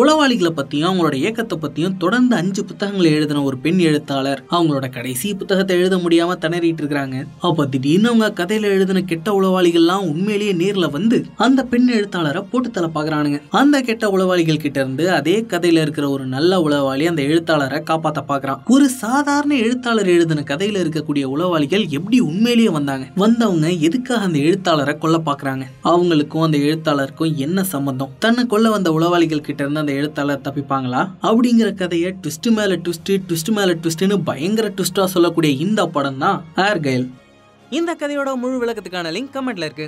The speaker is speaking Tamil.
உளவாளிகளை பற்றியும் அவங்களோட இயக்கத்தை பற்றியும் தொடர்ந்து அஞ்சு புத்தகங்களை எழுதின ஒரு பெண் எழுத்தாளர் அவங்களோட கடைசி புத்தகத்தை எழுத முடியாமல் திணறிட்டு இருக்கிறாங்க அப்போ திடீர்னு அவங்க கதையில் எழுதின கெட்ட உளவாளிகள்லாம் உண்மையிலேயே நேரில் வந்து அந்த பெண் எழுத்தாளரை போட்டு தலை பார்க்குறானுங்க அந்த கெட்ட உளவாளிகள் கிட்ட இருந்து அதே கதையில் இருக்கிற ஒரு நல்ல உளவாளி அந்த எழுத்தாளரை காப்பாற்ற பாக்குறான் ஒரு சாதாரண எழுத்தாளர் எழுதின கதையில் இருக்கக்கூடிய உளவாளிகள் எப்படி உண்மையிலேயே வந்தாங்க வந்தவங்க எதுக்காக அந்த எழுத்தாளரை கொல்ல பார்க்குறாங்க அவங்களுக்கும் அந்த எழுத்தாளருக்கும் என்ன சம்பந்தம் தன்னை கொல்ல வந்த உளவாளிகள் கிட்ட இருந்து அந்த எழுத்தாளர் தப்பிப்பாங்களா அப்படிங்கிற கதையை ட்விஸ்ட் மேல ட்விஸ்ட் ட்விஸ்ட் மேல ட்விஸ்ட்னு பயங்கர ட்விஸ்டா சொல்லக்கூடிய இந்த படம் தான் ஏர் கைல் இந்த கதையோட முழு விளக்கத்துக்கான லிங்க் கமெண்ட்ல இருக்கு